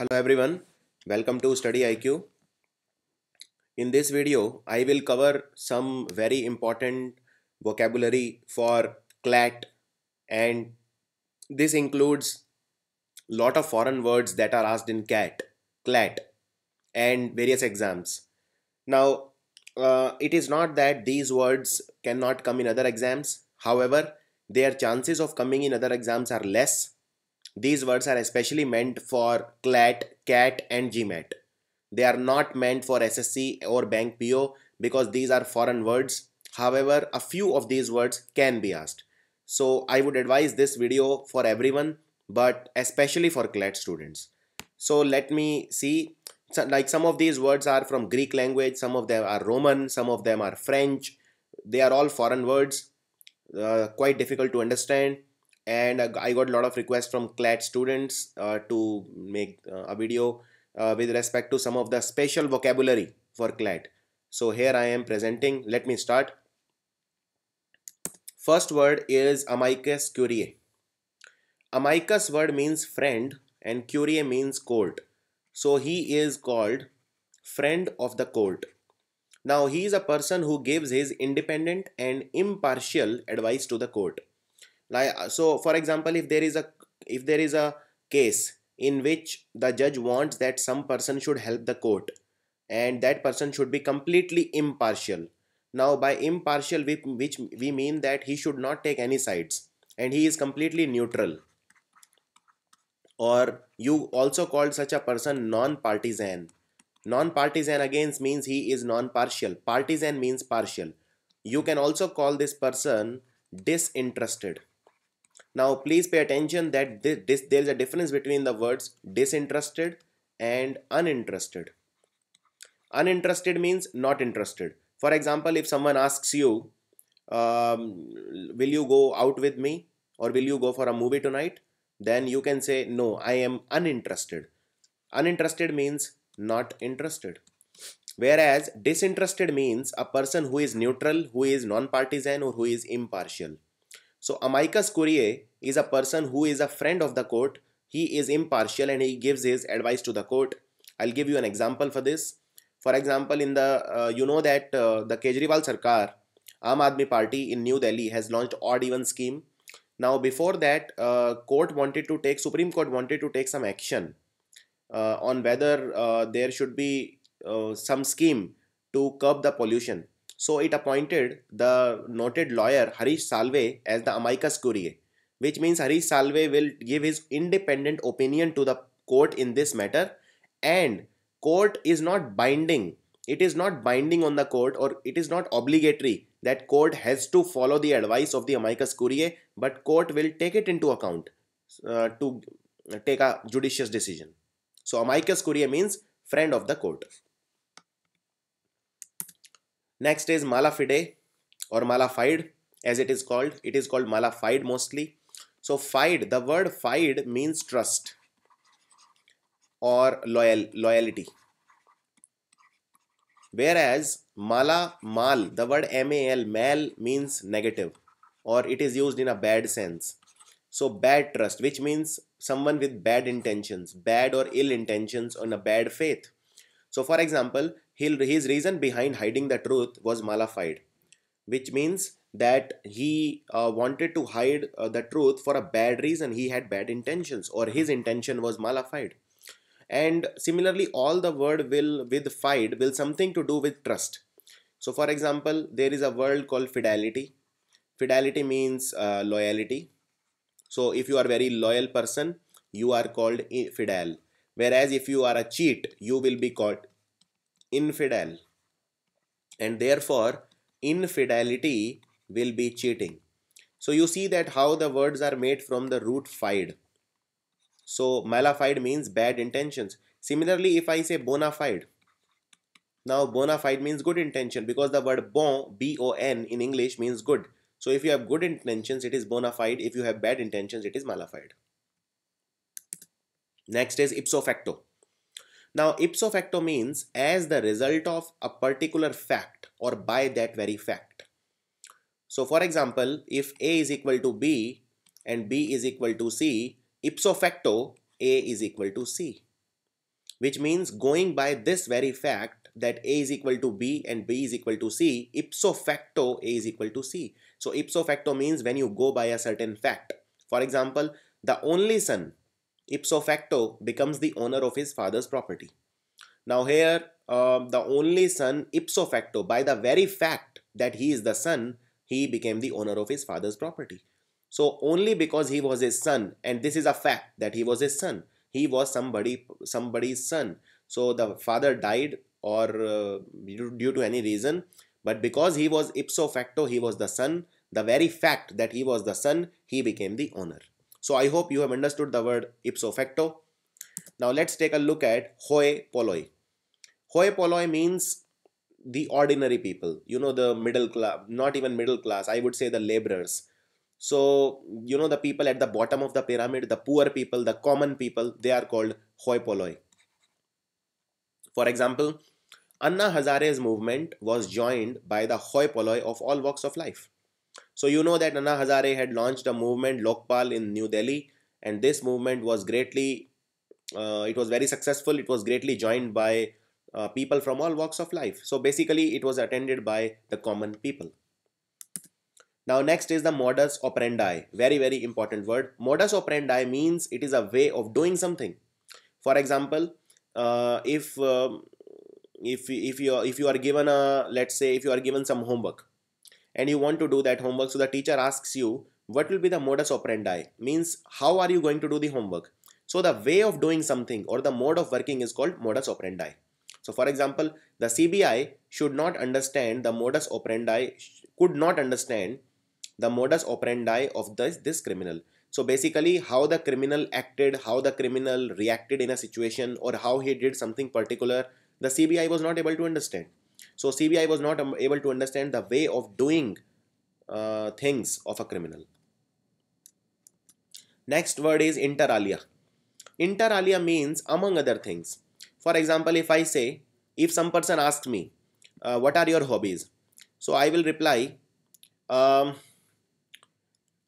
Hello everyone, welcome to Study IQ. In this video, I will cover some very important vocabulary for CLAT and this includes lot of foreign words that are asked in CAT, CLAT and various exams. Now, uh, it is not that these words cannot come in other exams. However, their chances of coming in other exams are less these words are especially meant for CLAT, CAT and GMAT. They are not meant for SSC or Bank PO because these are foreign words. However, a few of these words can be asked. So I would advise this video for everyone but especially for CLAT students. So let me see so like some of these words are from Greek language, some of them are Roman, some of them are French. They are all foreign words, uh, quite difficult to understand and I got a lot of requests from CLAT students uh, to make uh, a video uh, with respect to some of the special vocabulary for CLAT. So here I am presenting. Let me start. First word is amicus curiae. Amicus word means friend and curiae means court. So he is called friend of the court. Now he is a person who gives his independent and impartial advice to the court like uh, so for example if there is a if there is a case in which the judge wants that some person should help the court and that person should be completely impartial now by impartial we, which we mean that he should not take any sides and he is completely neutral or you also called such a person non-partisan non-partisan against means he is non-partial partisan means partial you can also call this person disinterested now please pay attention that this, this, there is a difference between the words disinterested and uninterested. Uninterested means not interested. For example, if someone asks you, um, will you go out with me or will you go for a movie tonight? Then you can say, no, I am uninterested. Uninterested means not interested. Whereas disinterested means a person who is neutral, who is non-partisan or who is impartial. So amicus curiae is a person who is a friend of the court. He is impartial and he gives his advice to the court. I'll give you an example for this. For example, in the uh, you know that uh, the Kejriwal Sarkar, Aam Aadmi Party in New Delhi has launched odd even scheme. Now before that, uh, court wanted to take Supreme Court wanted to take some action uh, on whether uh, there should be uh, some scheme to curb the pollution. So it appointed the noted lawyer Harish Salve as the amicus curiae, which means Harish Salve will give his independent opinion to the court in this matter and court is not binding. It is not binding on the court or it is not obligatory that court has to follow the advice of the amicus curiae but court will take it into account uh, to take a judicious decision. So amicus curiae means friend of the court. Next is Malafide or Malafide as it is called. It is called Malafide mostly. So fide, the word fide means trust or loyal loyalty. Whereas mala mal, the word mal mal means negative or it is used in a bad sense. So bad trust, which means someone with bad intentions, bad or ill intentions on a bad faith. So for example, his reason behind hiding the truth was malafide, which means that he uh, wanted to hide uh, the truth for a bad reason. He had bad intentions, or his intention was malafide. And similarly, all the word will with fied will something to do with trust. So, for example, there is a word called fidelity. Fidelity means uh, loyalty. So, if you are very loyal person, you are called eh, fidel. Whereas, if you are a cheat, you will be called infidel and therefore infidelity will be cheating. So you see that how the words are made from the root fide. So malafide means bad intentions. Similarly, if I say bona fide, now bona fide means good intention because the word bon, B-O-N in English means good. So if you have good intentions, it is bona fide. If you have bad intentions, it is malafide. Next is ipso facto. Now, ipso facto means as the result of a particular fact or by that very fact. So, for example, if A is equal to B and B is equal to C, ipso facto A is equal to C, which means going by this very fact that A is equal to B and B is equal to C, ipso facto A is equal to C. So, ipso facto means when you go by a certain fact. For example, the only son ipso facto becomes the owner of his father's property. Now, here, uh, the only son, ipso facto, by the very fact that he is the son, he became the owner of his father's property. So, only because he was his son, and this is a fact that he was his son, he was somebody somebody's son. So, the father died or uh, due to any reason, but because he was ipso facto, he was the son, the very fact that he was the son, he became the owner. So I hope you have understood the word ipso facto. Now let's take a look at hoi polloi. Hoi polloi means the ordinary people, you know, the middle class, not even middle class, I would say the laborers. So, you know, the people at the bottom of the pyramid, the poor people, the common people, they are called hoi polloi. For example, Anna Hazare's movement was joined by the hoi polloi of all walks of life. So you know that Anna Hazare had launched a movement Lokpal in New Delhi and this movement was greatly uh, it was very successful it was greatly joined by uh, people from all walks of life so basically it was attended by the common people now next is the modus operandi very very important word modus operandi means it is a way of doing something for example uh, if um, if if you if you are given a let's say if you are given some homework and you want to do that homework so the teacher asks you what will be the modus operandi means how are you going to do the homework so the way of doing something or the mode of working is called modus operandi so for example the cbi should not understand the modus operandi could not understand the modus operandi of this this criminal so basically how the criminal acted how the criminal reacted in a situation or how he did something particular the cbi was not able to understand so CBI was not able to understand the way of doing uh, things of a criminal. Next word is inter alia. Inter alia means among other things. For example, if I say, if some person asks me, uh, what are your hobbies? So I will reply, um,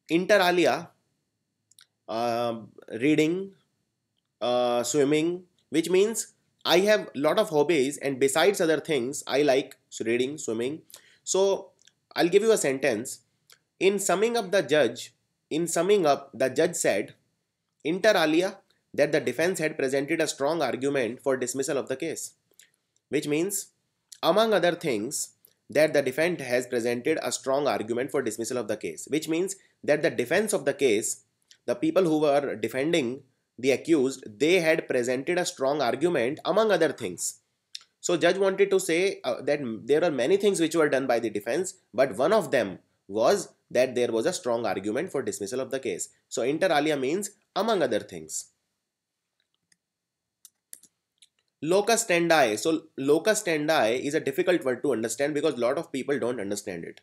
inter alia, uh, reading, uh, swimming, which means I have a lot of hobbies and besides other things, I like reading, swimming. So I'll give you a sentence. In summing up the judge, in summing up, the judge said, inter alia, that the defense had presented a strong argument for dismissal of the case, which means, among other things, that the defense has presented a strong argument for dismissal of the case, which means that the defense of the case, the people who were defending the accused, they had presented a strong argument among other things. So judge wanted to say uh, that there are many things which were done by the defense, but one of them was that there was a strong argument for dismissal of the case. So inter alia means among other things. Locus tendae. So locus tendae is a difficult word to understand because lot of people don't understand it.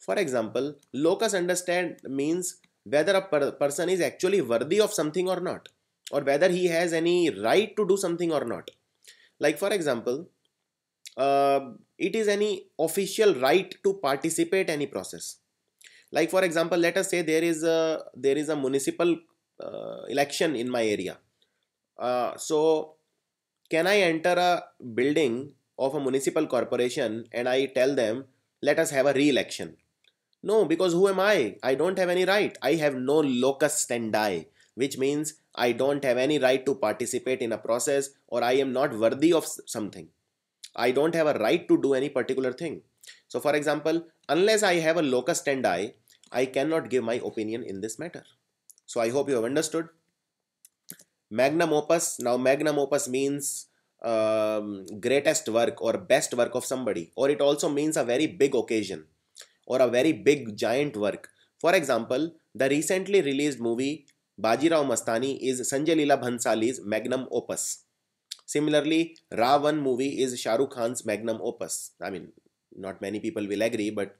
For example, locus understand means whether a per person is actually worthy of something or not or whether he has any right to do something or not like for example uh, it is any official right to participate any process like for example let us say there is a there is a municipal uh, election in my area uh, so can i enter a building of a municipal corporation and i tell them let us have a re-election no because who am i i don't have any right i have no locus standi which means I don't have any right to participate in a process or I am not worthy of something. I don't have a right to do any particular thing. So, for example, unless I have a locus standi, I cannot give my opinion in this matter. So, I hope you have understood. Magnum opus, now magnum opus means um, greatest work or best work of somebody, or it also means a very big occasion or a very big giant work. For example, the recently released movie Bajirao Mastani is Sanjay Leela Bhansali's magnum opus. Similarly, Ravan movie is Shah Rukh Khan's magnum opus. I mean, not many people will agree, but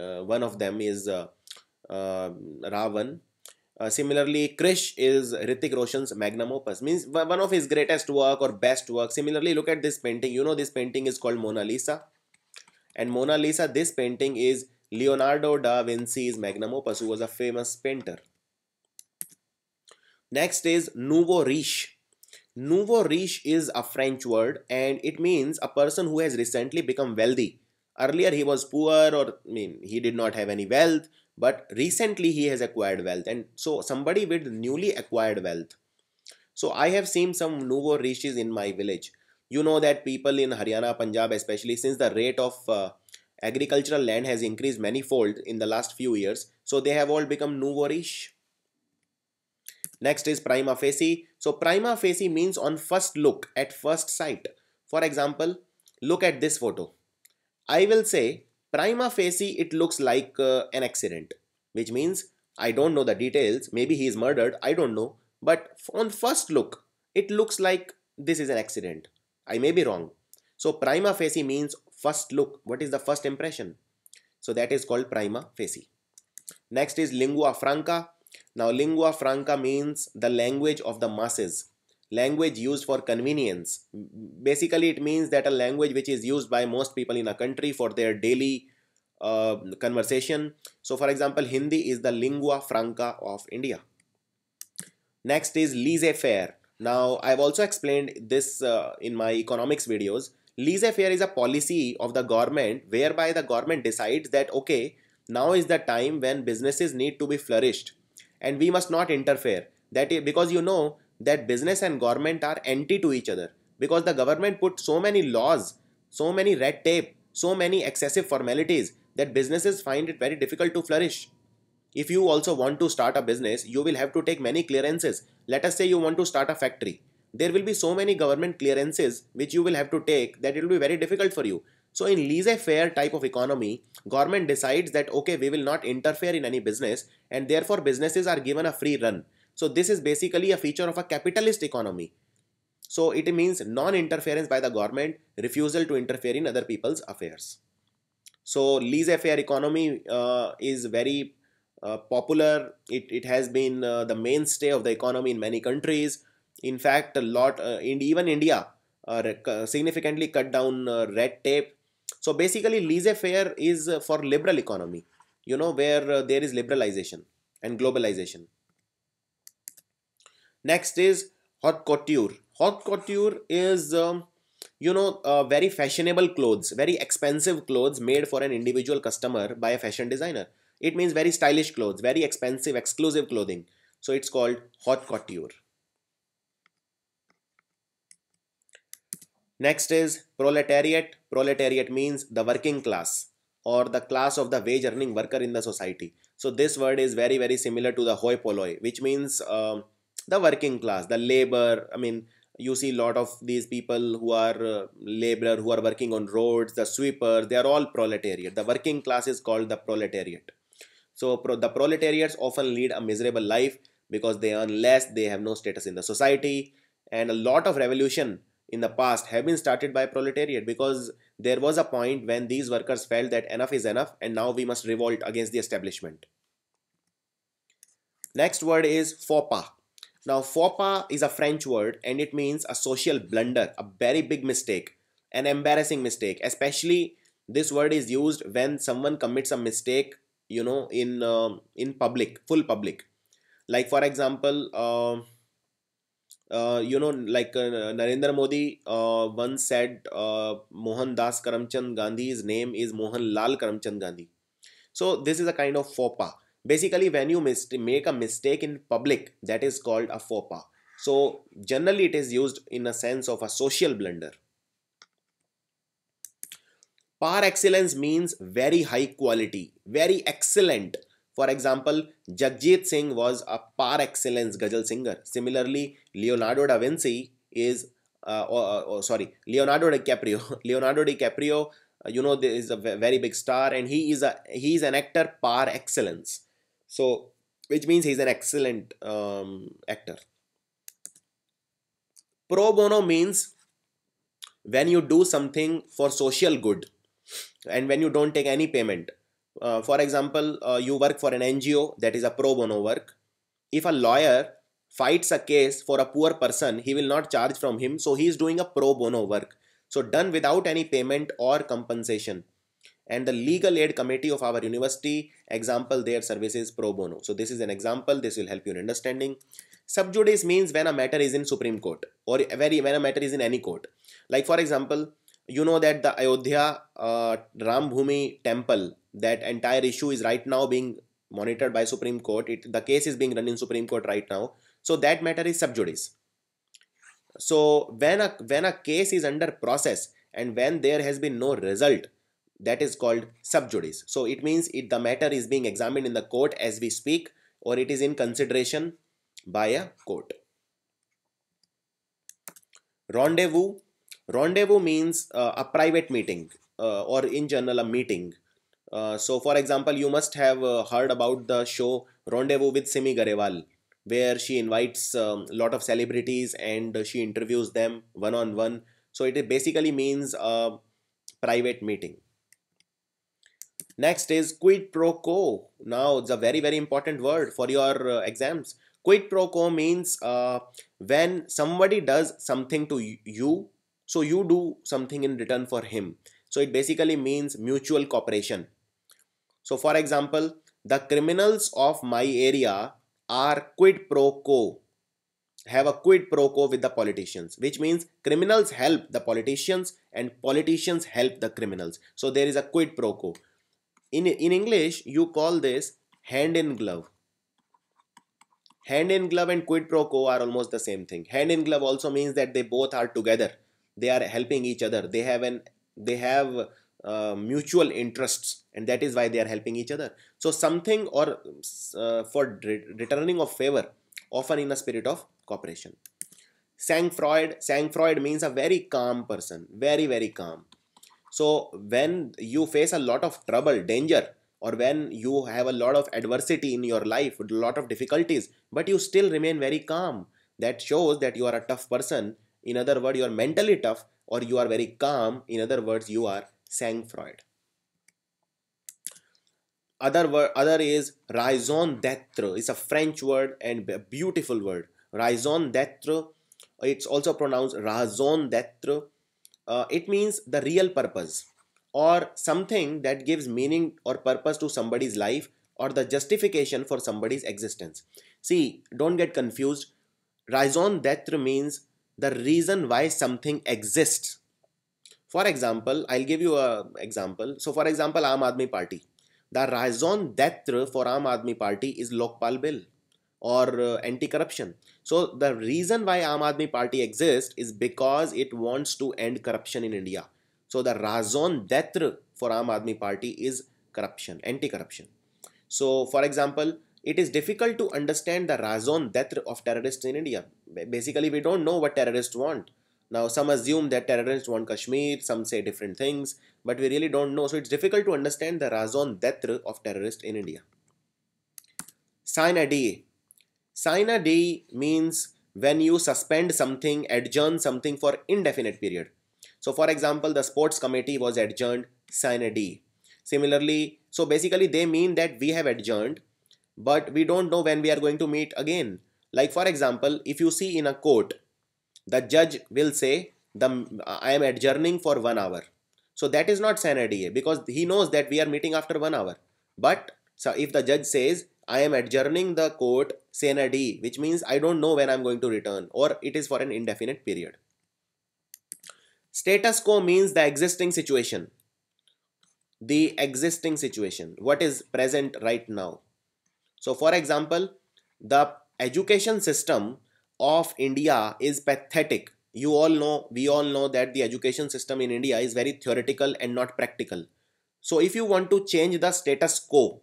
uh, one of them is uh, um, uh, Ravan. similarly, Krish is Ritik Roshan's magnum opus, means one of his greatest work or best work. Similarly, look at this painting. You know this painting is called Mona Lisa. And Mona Lisa, this painting is Leonardo da Vinci's magnum opus, who was a famous painter. Next is nouveau riche. Nouveau riche is a French word and it means a person who has recently become wealthy. Earlier he was poor or I mean he did not have any wealth, but recently he has acquired wealth and so somebody with newly acquired wealth. So I have seen some nouveau riches in my village. You know that people in Haryana, Punjab especially since the rate of uh, agricultural land has increased manifold in the last few years, so they have all become nouveau riche. Next is prima facie. So prima facie means on first look, at first sight. For example, look at this photo. I will say prima facie it looks like uh, an accident which means I don't know the details maybe he is murdered I don't know but on first look it looks like this is an accident I may be wrong so prima facie means first look what is the first impression so that is called prima facie next is lingua franca now, lingua franca means the language of the masses, language used for convenience. Basically, it means that a language which is used by most people in a country for their daily uh, conversation. So, for example, Hindi is the lingua franca of India. Next is laissez-faire. Now, I've also explained this uh, in my economics videos. Laissez-faire is a policy of the government whereby the government decides that, okay, now is the time when businesses need to be flourished and we must not interfere that is because you know that business and government are anti to each other because the government put so many laws so many red tape so many excessive formalities that businesses find it very difficult to flourish if you also want to start a business you will have to take many clearances let us say you want to start a factory there will be so many government clearances which you will have to take that it will be very difficult for you so in laissez-faire type of economy, government decides that okay, we will not interfere in any business and therefore businesses are given a free run. So this is basically a feature of a capitalist economy. So it means non-interference by the government, refusal to interfere in other people's affairs. So laissez-faire economy uh, is very uh, popular. It, it has been uh, the mainstay of the economy in many countries. In fact, a lot, uh, in, even India, uh, uh, significantly cut down red tape so basically, laissez-faire is uh, for liberal economy, you know, where uh, there is liberalization and globalization. Next is haute couture. Haute couture is, um, you know, uh, very fashionable clothes, very expensive clothes made for an individual customer by a fashion designer. It means very stylish clothes, very expensive, exclusive clothing. So it's called haute couture. Next is proletariat. Proletariat means the working class or the class of the wage earning worker in the society. So this word is very very similar to the hoi polloi which means uh, the working class, the labor. I mean you see a lot of these people who are uh, laborer, who are working on roads, the sweeper, they are all proletariat. The working class is called the proletariat. So pro the proletariats often lead a miserable life because they earn less, they have no status in the society and a lot of revolution in the past have been started by proletariat because there was a point when these workers felt that enough is enough and now we must revolt against the establishment. Next word is pas. Now pas is a French word and it means a social blunder, a very big mistake, an embarrassing mistake. Especially this word is used when someone commits a mistake, you know, in uh, in public, full public. Like for example, uh, uh, you know, like uh, Narendra Modi uh, once said, uh, Mohan Das Karamchand Gandhi's name is Mohan Lal Karamchand Gandhi. So this is a kind of faux pas. Basically, when you mist- make a mistake in public, that is called a faux pas. So generally, it is used in a sense of a social blunder. Par excellence means very high quality, very excellent, for example, Jagjit Singh was a par excellence ghazal singer. Similarly, Leonardo da Vinci is, uh, oh, oh, oh sorry, Leonardo DiCaprio. Leonardo DiCaprio, uh, you know, is a very big star, and he is a he is an actor par excellence. So, which means he's an excellent um, actor. Pro bono means when you do something for social good, and when you don't take any payment. Uh, for example, uh, you work for an NGO, that is a pro bono work. If a lawyer fights a case for a poor person, he will not charge from him, so he is doing a pro bono work. So, done without any payment or compensation. And the legal aid committee of our university, example their services pro bono. So, this is an example, this will help you in understanding. Sub judice means when a matter is in Supreme Court or very when a matter is in any court. Like, for example, you know that the Ayodhya uh, Ram Bhumi temple that entire issue is right now being monitored by Supreme Court. It, the case is being run in Supreme Court right now. So that matter is sub judice. So when a when a case is under process and when there has been no result, that is called sub judice. So it means it the matter is being examined in the court as we speak, or it is in consideration by a court. Rendezvous. Rendezvous means uh, a private meeting uh, or in general a meeting uh, so, for example, you must have uh, heard about the show Rendezvous with Simi Garewal, where she invites a um, lot of celebrities and she interviews them one on one. So, it basically means a private meeting. Next is quid pro quo. Now, it's a very, very important word for your uh, exams. Quid pro quo means uh, when somebody does something to you, so you do something in return for him. So, it basically means mutual cooperation so, for example, the criminals of my area are quid pro quo, have a quid pro quo with the politicians, which means criminals help the politicians and politicians help the criminals. So, there is a quid pro quo. In, in English, you call this hand in glove. Hand in glove and quid pro quo are almost the same thing. Hand in glove also means that they both are together. They are helping each other. They have an they have uh, mutual interests and that is why they are helping each other so something or uh, for returning of favor often in a spirit of cooperation sang freud sang freud means a very calm person very very calm so when you face a lot of trouble danger or when you have a lot of adversity in your life a lot of difficulties but you still remain very calm that shows that you are a tough person in other words you are mentally tough or you are very calm in other words you are sang Freud. Other word, other is raison d'être. It's a French word and a beautiful word. Raison d'être. It's also pronounced raison d'être. Uh, it means the real purpose or something that gives meaning or purpose to somebody's life or the justification for somebody's existence. See, don't get confused. Raison d'être means the reason why something exists for example, I'll give you an example. So for example, Aam Aadmi Party. The raison d'etre for Aam Aadmi Party is Lokpal Bill or uh, anti-corruption. So the reason why Aam Aadmi Party exists is because it wants to end corruption in India. So the raison d'etre for Aam Aadmi Party is corruption, anti-corruption. So for example, it is difficult to understand the raison d'etre of terrorists in India. Basically, we don't know what terrorists want. Now, some assume that terrorists want Kashmir, some say different things, but we really don't know. So, it's difficult to understand the raison d'etre of terrorists in India. Sine die. Sine die means when you suspend something, adjourn something for indefinite period. So, for example, the sports committee was adjourned sine die. Similarly, so basically they mean that we have adjourned, but we don't know when we are going to meet again. Like for example, if you see in a court, the judge will say the i am adjourning for 1 hour so that is not sanity because he knows that we are meeting after 1 hour but so if the judge says i am adjourning the court D," which means i don't know when i'm going to return or it is for an indefinite period status quo means the existing situation the existing situation what is present right now so for example the education system of India is pathetic. You all know, we all know that the education system in India is very theoretical and not practical. So, if you want to change the status quo,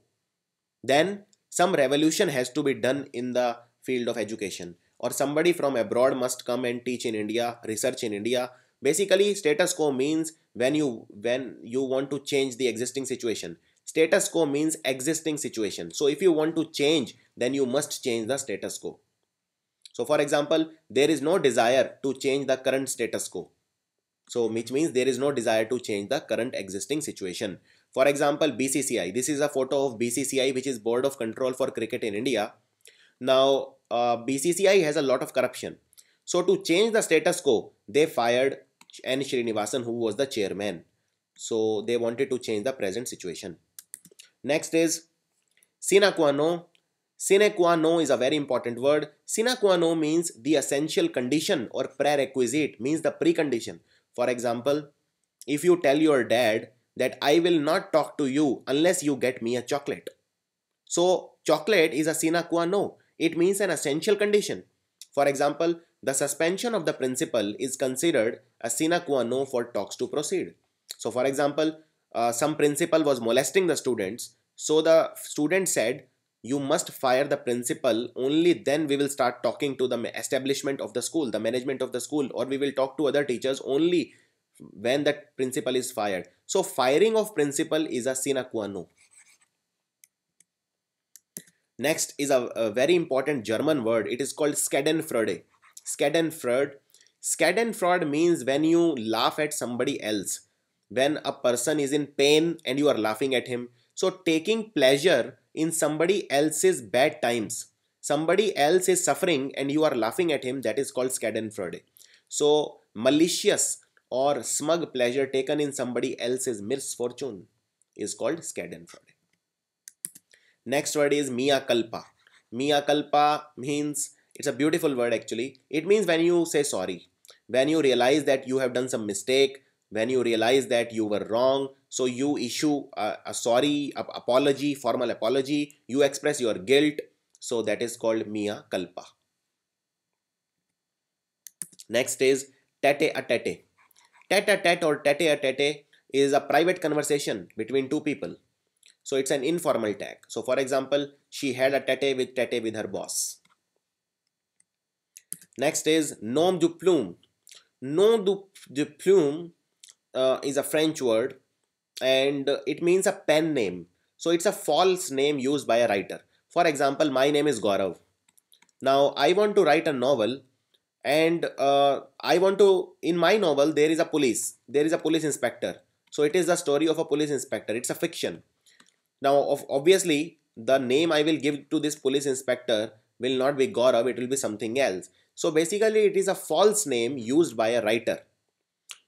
then some revolution has to be done in the field of education, or somebody from abroad must come and teach in India, research in India. Basically, status quo means when you when you want to change the existing situation. Status quo means existing situation. So, if you want to change, then you must change the status quo. So for example, there is no desire to change the current status quo. So which means there is no desire to change the current existing situation. For example, BCCI. This is a photo of BCCI which is Board of Control for Cricket in India. Now uh, BCCI has a lot of corruption. So to change the status quo, they fired N. Srinivasan who was the chairman. So they wanted to change the present situation. Next is sine qua non Sine qua non is a very important word. Sine qua non means the essential condition or prerequisite, means the precondition. For example, if you tell your dad that I will not talk to you unless you get me a chocolate. So, chocolate is a sine qua non. It means an essential condition. For example, the suspension of the principal is considered a sine qua non for talks to proceed. So, for example, uh, some principal was molesting the students. So, the student said, you must fire the principal only then we will start talking to the establishment of the school the management of the school or we will talk to other teachers only when that principal is fired so firing of principal is a sine qua non next is a, a very important german word it is called schadenfreude schadenfreude schadenfreude means when you laugh at somebody else when a person is in pain and you are laughing at him so taking pleasure in somebody else's bad times. Somebody else is suffering and you are laughing at him, that is called Skadenfreude. So, malicious or smug pleasure taken in somebody else's misfortune is called Skadenfreude. Next word is mia kalpa. Mia kalpa means, it's a beautiful word actually. It means when you say sorry, when you realize that you have done some mistake, when you realize that you were wrong so you issue a, a sorry a, apology formal apology you express your guilt so that is called mia culpa next is tete a tete tete a tete or tete a tete is a private conversation between two people so it's an informal tag so for example she had a tete with tete with her boss next is nom du plume nom du, du plume uh, is a French word and it means a pen name. So it's a false name used by a writer. For example, my name is Gaurav. Now I want to write a novel and uh, I want to, in my novel, there is a police, there is a police inspector. So it is the story of a police inspector. It's a fiction. Now, of, obviously, the name I will give to this police inspector will not be Gaurav, it will be something else. So basically, it is a false name used by a writer.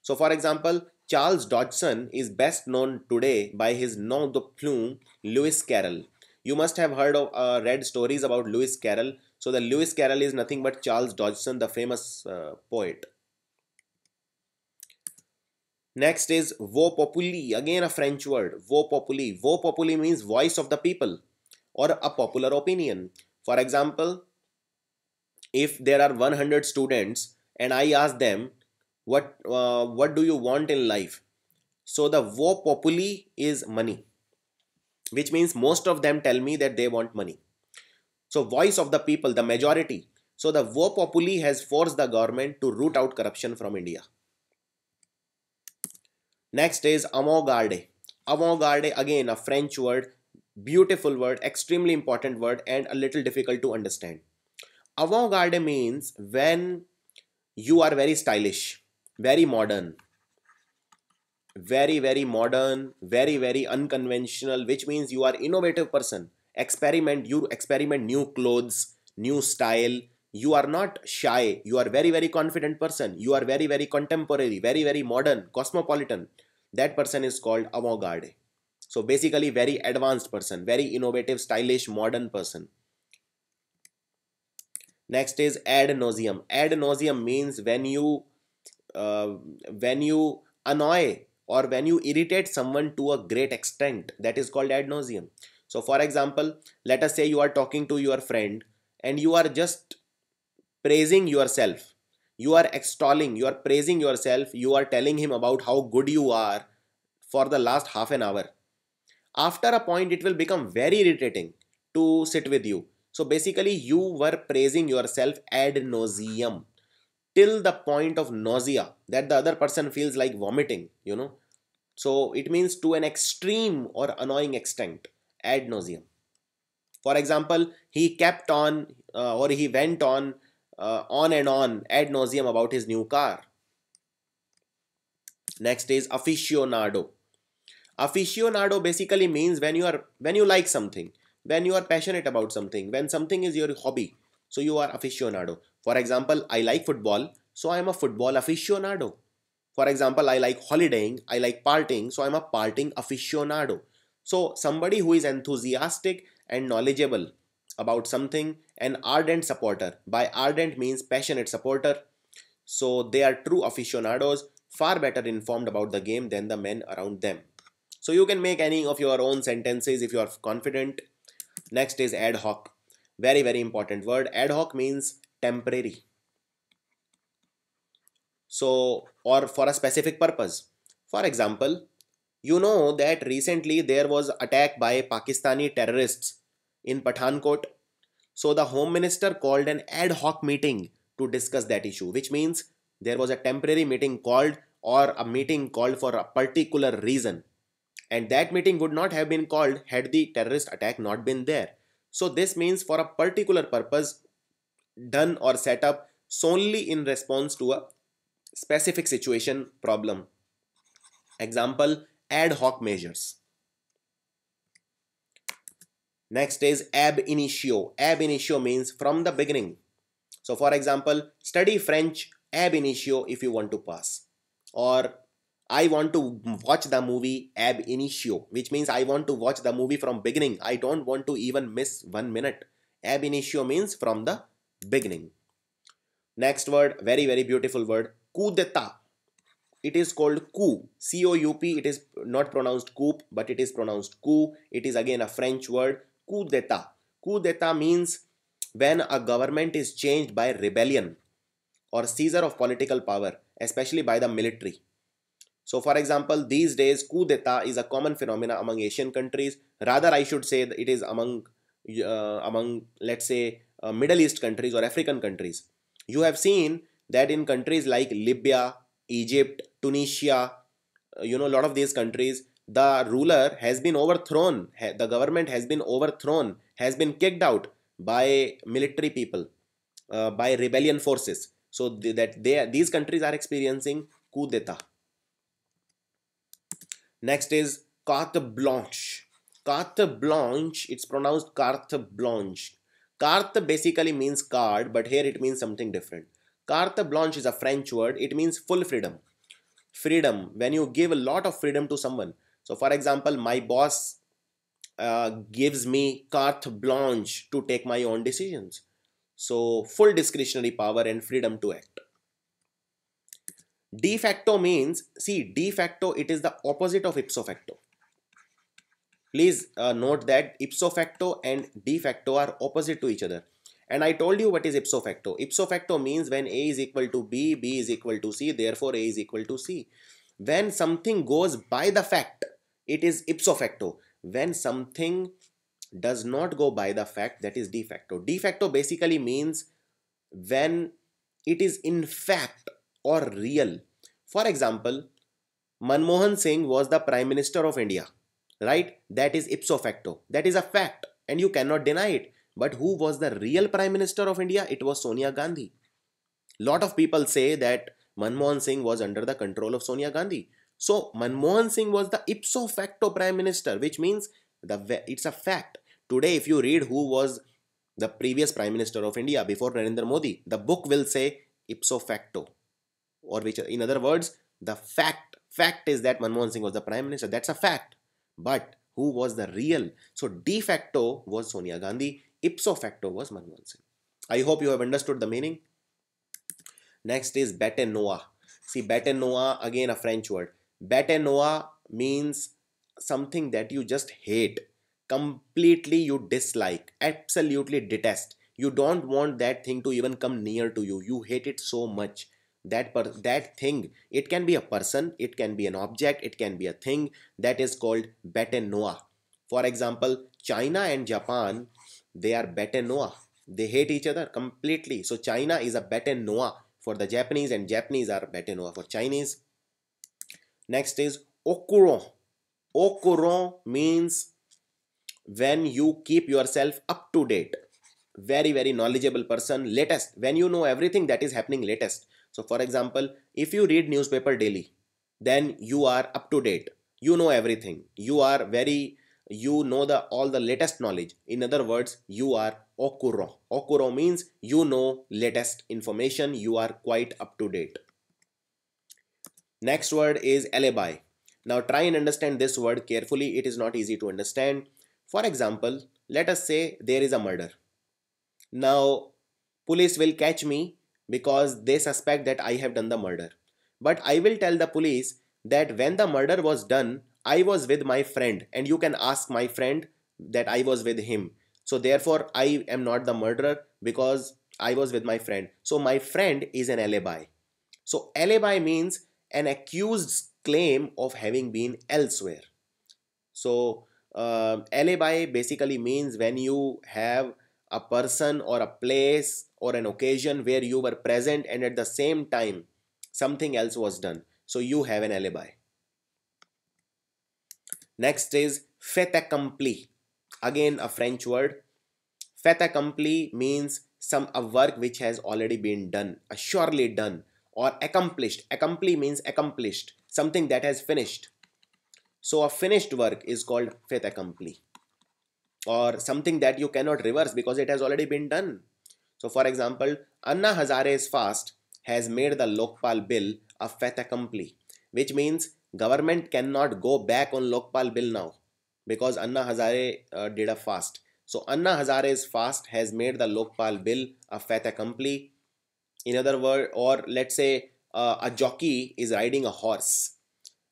So for example, Charles Dodgson is best known today by his nom de plume, Lewis Carroll. You must have heard of uh, read stories about Lewis Carroll. So the Lewis Carroll is nothing but Charles Dodgson, the famous uh, poet. Next is vo Populi, again a French word. Vo Populi. Vo Populi means voice of the people or a popular opinion. For example, if there are 100 students and I ask them what uh, what do you want in life so the vo populi is money which means most of them tell me that they want money so voice of the people the majority so the vo populi has forced the government to root out corruption from india next is avant-garde avant-garde again a french word beautiful word extremely important word and a little difficult to understand avant-garde means when you are very stylish very modern very very modern very very unconventional which means you are innovative person experiment you experiment new clothes new style you are not shy you are very very confident person you are very very contemporary very very modern cosmopolitan that person is called avant-garde so basically very advanced person very innovative stylish modern person next is ad nauseum ad nauseum means when you uh, when you annoy or when you irritate someone to a great extent that is called ad nauseum so for example let us say you are talking to your friend and you are just praising yourself you are extolling you are praising yourself you are telling him about how good you are for the last half an hour after a point it will become very irritating to sit with you so basically you were praising yourself ad nauseum till the point of nausea that the other person feels like vomiting, you know. So it means to an extreme or annoying extent ad nauseum. For example, he kept on uh, or he went on uh, on and on ad nauseum about his new car. Next is aficionado. Aficionado basically means when you are when you like something, when you are passionate about something, when something is your hobby. So you are aficionado. For example, I like football, so I am a football aficionado. For example, I like holidaying, I like partying, so I'm a partying aficionado. So, somebody who is enthusiastic and knowledgeable about something, an ardent supporter. By ardent means passionate supporter. So, they are true aficionados, far better informed about the game than the men around them. So, you can make any of your own sentences if you are confident. Next is ad hoc. Very, very important word. Ad hoc means temporary so or for a specific purpose for example you know that recently there was attack by pakistani terrorists in pathankot so the home minister called an ad hoc meeting to discuss that issue which means there was a temporary meeting called or a meeting called for a particular reason and that meeting would not have been called had the terrorist attack not been there so this means for a particular purpose done or set up solely in response to a specific situation problem. Example ad hoc measures. Next is ab initio. Ab initio means from the beginning. So for example, study French ab initio if you want to pass. Or I want to watch the movie ab initio, which means I want to watch the movie from beginning. I don't want to even miss one minute. Ab initio means from the beginning. Next word, very, very beautiful word, coup d'etat. It is called coup, C O U P. It is not pronounced coup, but it is pronounced coup. It is again a French word, coup d'etat. Coup d'etat means when a government is changed by rebellion or seizure of political power, especially by the military. So, for example, these days, coup d'etat is a common phenomena among Asian countries. Rather, I should say it is among uh, among let's say uh, Middle East countries or African countries. You have seen that in countries like Libya, Egypt, Tunisia, uh, you know, a lot of these countries, the ruler has been overthrown, the government has been overthrown, has been kicked out by military people, uh, by rebellion forces. So that they, these countries are experiencing coup d'etat. Next is carte blanche. Carte blanche, it's pronounced carte blanche. Carte basically means card, but here it means something different. Carte blanche is a French word. It means full freedom. Freedom, when you give a lot of freedom to someone. So for example, my boss uh, gives me carte blanche to take my own decisions. So full discretionary power and freedom to act. De facto means, see, de facto, it is the opposite of ipso facto. Please uh, note that ipso facto and de facto are opposite to each other. And I told you what is ipso facto. Ipso facto means when A is equal to B, B is equal to C, therefore A is equal to C. When something goes by the fact, it is ipso facto. When something does not go by the fact, that is de facto. De facto basically means when it is in fact or real. For example, Manmohan Singh was the Prime Minister of India right? That is ipso facto. That is a fact and you cannot deny it. But who was the real Prime Minister of India? It was Sonia Gandhi. Lot of people say that Manmohan Singh was under the control of Sonia Gandhi. So Manmohan Singh was the ipso facto Prime Minister, which means the it's a fact. Today, if you read who was the previous Prime Minister of India before Narendra Modi, the book will say ipso facto, or which in other words, the fact fact is that Manmohan Singh was the Prime Minister. That's a fact. But who was the real? So de facto was Sonia Gandhi, ipso facto was Manmohan Singh. I hope you have understood the meaning. Next is Batenoa. See, Batenoa, again a French word. Batenoa means something that you just hate, completely you dislike, absolutely detest. You don't want that thing to even come near to you. You hate it so much that per, that thing it can be a person it can be an object it can be a thing that is called betenoa for example china and japan they are betenoa they hate each other completely so china is a betenoa for the japanese and japanese are betenoa for chinese next is okuro. Okuro means when you keep yourself up to date very very knowledgeable person latest when you know everything that is happening latest so for example, if you read newspaper daily, then you are up to date. You know everything. You are very you know the all the latest knowledge. In other words, you are okuro. Okuro means you know latest information. You are quite up to date. Next word is alibi. Now try and understand this word carefully. It is not easy to understand. For example, let us say there is a murder. Now, police will catch me because they suspect that I have done the murder. But I will tell the police that when the murder was done, I was with my friend, and you can ask my friend that I was with him. So, therefore, I am not the murderer because I was with my friend. So, my friend is an alibi. So, alibi means an accused's claim of having been elsewhere. So, uh, alibi basically means when you have a person or a place or an occasion where you were present and at the same time something else was done. So you have an alibi. Next is fait accompli. Again, a French word. Fait accompli means some a work which has already been done, surely done, or accomplished. Accompli means accomplished, something that has finished. So a finished work is called fait accompli, or something that you cannot reverse because it has already been done. So for example, Anna Hazare's fast has made the Lokpal bill a fait accompli, which means government cannot go back on Lokpal bill now because Anna Hazare uh, did a fast. So Anna Hazare's fast has made the Lokpal bill a fait accompli. In other words, or let's say uh, a jockey is riding a horse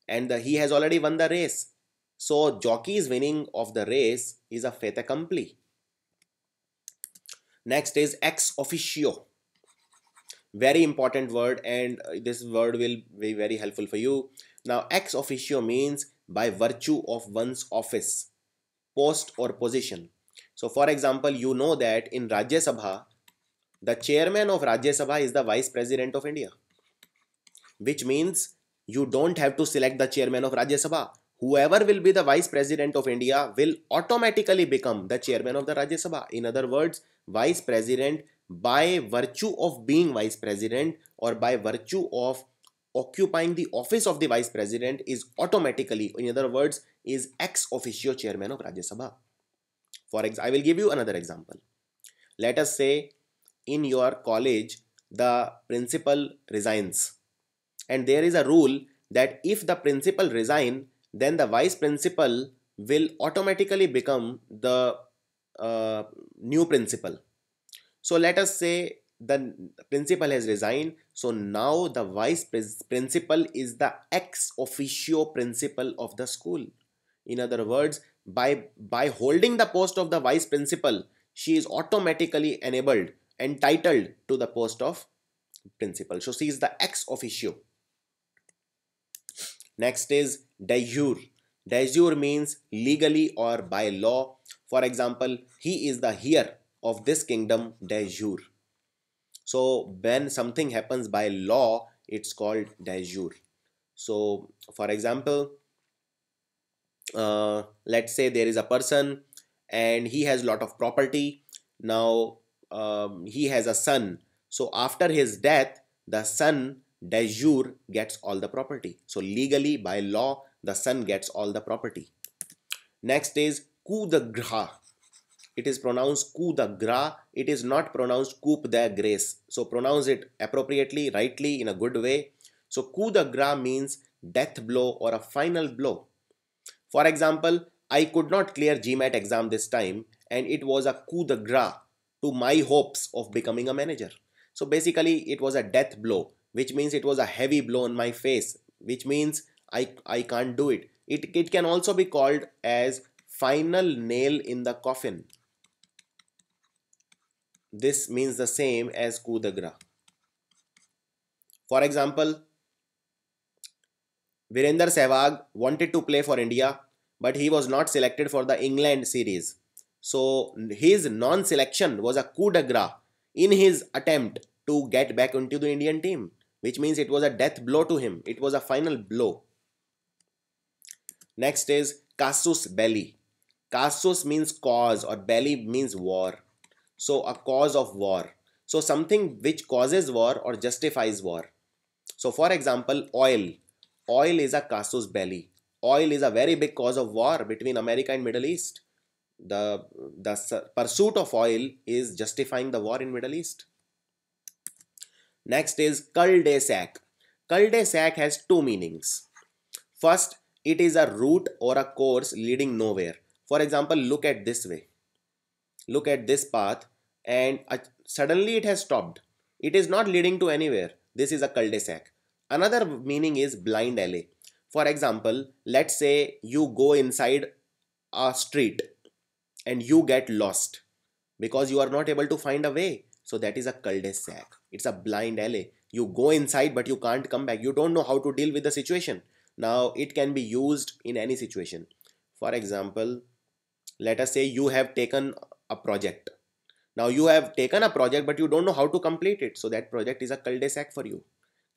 and the, he has already won the race. So jockey's winning of the race is a fait accompli. Next is ex officio. Very important word and uh, this word will be very helpful for you. Now ex officio means by virtue of one's office, post or position. So for example, you know that in Rajya Sabha, the chairman of Rajya Sabha is the vice president of India. Which means you don't have to select the chairman of Rajya Sabha. Whoever will be the vice president of India will automatically become the chairman of the Rajya Sabha. In other words, vice president by virtue of being vice president or by virtue of occupying the office of the vice president is automatically in other words is ex officio chairman of Rajya Sabha. For ex I will give you another example. Let us say in your college the principal resigns and there is a rule that if the principal resign then the vice principal will automatically become the uh, new principal. So let us say the principal has resigned. So now the vice principal is the ex officio principal of the school. In other words, by, by holding the post of the vice principal, she is automatically enabled, entitled to the post of principal. So she is the ex officio. Next is de jure. De jure means legally or by law for example, he is the heir of this kingdom de jure. So when something happens by law, it's called de jure. So for example, uh, let's say there is a person and he has lot of property. Now um, he has a son. So after his death, the son de jure gets all the property. So legally by law, the son gets all the property. Next is kudagraha. It is pronounced kudagra. It is not pronounced coup de grace. So pronounce it appropriately, rightly, in a good way. So kudagra means death blow or a final blow. For example, I could not clear GMAT exam this time and it was a coup de grace to my hopes of becoming a manager. So basically it was a death blow which means it was a heavy blow on my face which means I, I can't do it. it. It can also be called as final nail in the coffin. This means the same as Kudagra. For example, Virender Sehwag wanted to play for India, but he was not selected for the England series. So his non-selection was a coup de grace in his attempt to get back into the Indian team, which means it was a death blow to him. It was a final blow. Next is casus belli. Kasos means cause or belly means war. So a cause of war. So something which causes war or justifies war. So for example, oil. Oil is a casus belli. Oil is a very big cause of war between America and Middle East. The, the pursuit of oil is justifying the war in Middle East. Next is cul-de-sac. Cul-de-sac has two meanings. First, it is a route or a course leading nowhere for example look at this way look at this path and uh, suddenly it has stopped it is not leading to anywhere this is a cul-de-sac another meaning is blind alley for example let's say you go inside a street and you get lost because you are not able to find a way so that is a cul-de-sac it's a blind alley you go inside but you can't come back you don't know how to deal with the situation now it can be used in any situation for example let us say you have taken a project now you have taken a project but you don't know how to complete it so that project is a cul-de-sac for you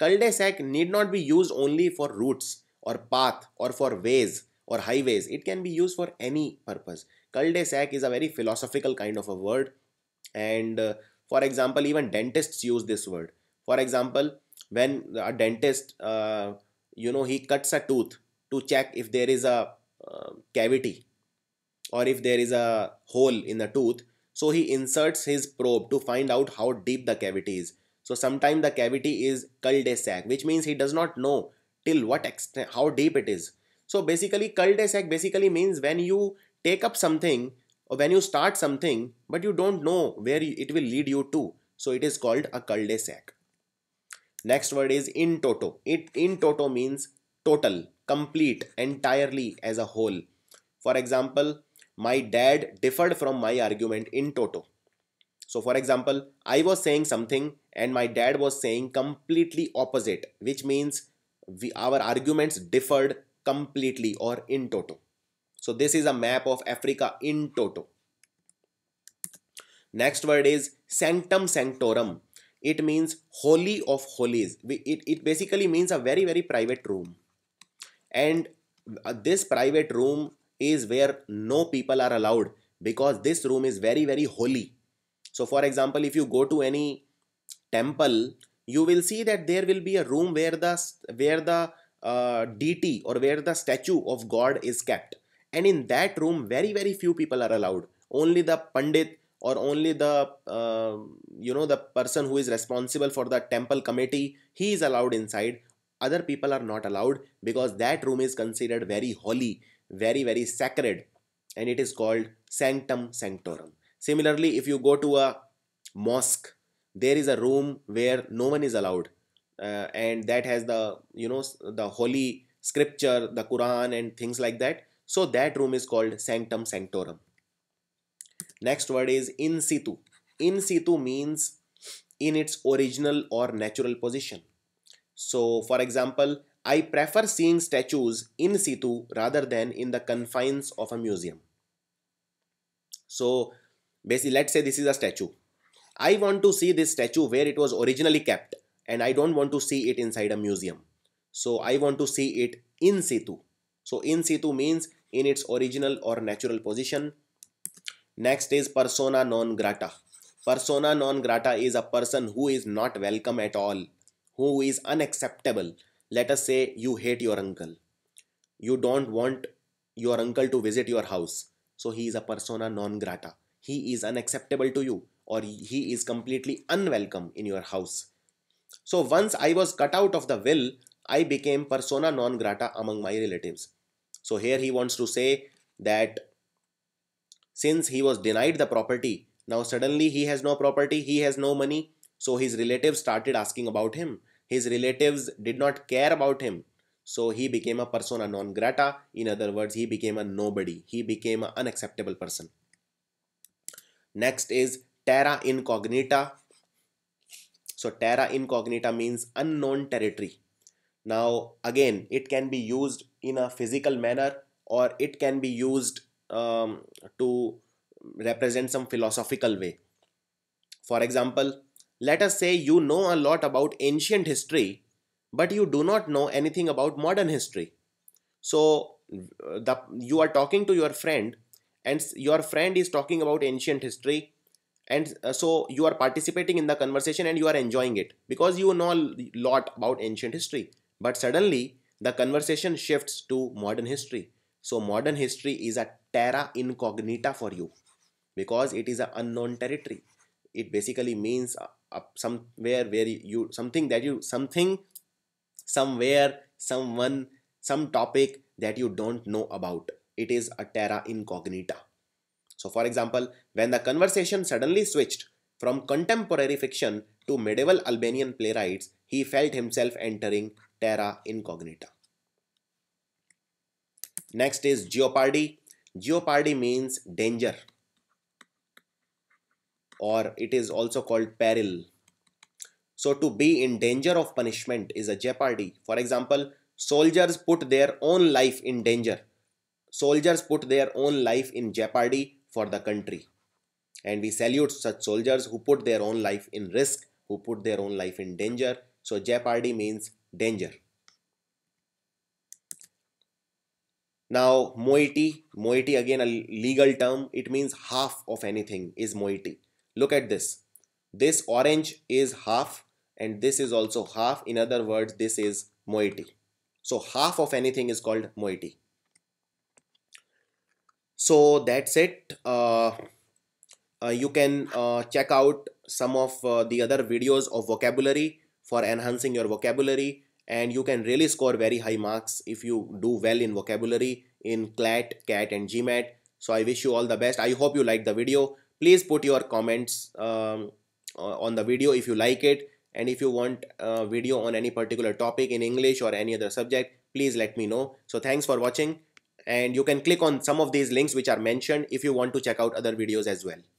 cul-de-sac need not be used only for routes or path or for ways or highways it can be used for any purpose cul-de-sac is a very philosophical kind of a word and uh, for example even dentists use this word for example when a dentist uh, you know he cuts a tooth to check if there is a uh, cavity or if there is a hole in the tooth so he inserts his probe to find out how deep the cavity is so sometimes the cavity is cul-de-sac which means he does not know till what extent how deep it is so basically cul-de-sac basically means when you take up something or when you start something but you don't know where it will lead you to so it is called a cul-de-sac next word is in toto it in toto means total complete entirely as a whole for example my dad differed from my argument in toto. So for example, I was saying something and my dad was saying completely opposite, which means we, our arguments differed completely or in toto. So this is a map of Africa in toto. Next word is sanctum sanctorum. It means holy of holies. It, it basically means a very, very private room. And uh, this private room is where no people are allowed because this room is very, very holy. So, for example, if you go to any temple, you will see that there will be a room where the where the uh, deity or where the statue of God is kept, and in that room, very very few people are allowed. Only the pandit or only the uh, you know the person who is responsible for the temple committee he is allowed inside. Other people are not allowed because that room is considered very holy very, very sacred and it is called sanctum sanctorum. Similarly, if you go to a mosque, there is a room where no one is allowed uh, and that has the, you know, the holy scripture, the Quran and things like that. So that room is called sanctum sanctorum. Next word is in situ. In situ means in its original or natural position. So for example, I prefer seeing statues in situ rather than in the confines of a museum. So basically let's say this is a statue. I want to see this statue where it was originally kept and I don't want to see it inside a museum. So I want to see it in situ. So in situ means in its original or natural position. Next is persona non grata. Persona non grata is a person who is not welcome at all, who is unacceptable, let us say you hate your uncle you don't want your uncle to visit your house so he is a persona non grata he is unacceptable to you or he is completely unwelcome in your house so once i was cut out of the will i became persona non grata among my relatives so here he wants to say that since he was denied the property now suddenly he has no property he has no money so his relatives started asking about him his relatives did not care about him. So he became a persona non grata. In other words, he became a nobody. He became an unacceptable person. Next is terra incognita. So terra incognita means unknown territory. Now, again, it can be used in a physical manner or it can be used um, to represent some philosophical way. For example, let us say you know a lot about ancient history, but you do not know anything about modern history. So the, you are talking to your friend, and your friend is talking about ancient history, and uh, so you are participating in the conversation and you are enjoying it because you know a lot about ancient history. But suddenly the conversation shifts to modern history. So modern history is a terra incognita for you because it is an unknown territory. It basically means uh, up somewhere where you something that you something somewhere someone some topic that you don't know about it is a terra incognita so for example when the conversation suddenly switched from contemporary fiction to medieval albanian playwrights he felt himself entering terra incognita next is jeopardy jeopardy means danger or it is also called peril. So to be in danger of punishment is a jeopardy. For example, soldiers put their own life in danger. Soldiers put their own life in jeopardy for the country. And we salute such soldiers who put their own life in risk, who put their own life in danger. So jeopardy means danger. Now moiety, moiety again a legal term, it means half of anything is moiety. Look at this. This orange is half and this is also half. In other words, this is moiety. So half of anything is called moiety. So that's it. Uh, uh, you can uh, check out some of uh, the other videos of vocabulary for enhancing your vocabulary and you can really score very high marks if you do well in vocabulary in CLAT, CAT and GMAT. So I wish you all the best. I hope you liked the video please put your comments um, on the video if you like it and if you want a uh, video on any particular topic in English or any other subject please let me know so thanks for watching and you can click on some of these links which are mentioned if you want to check out other videos as well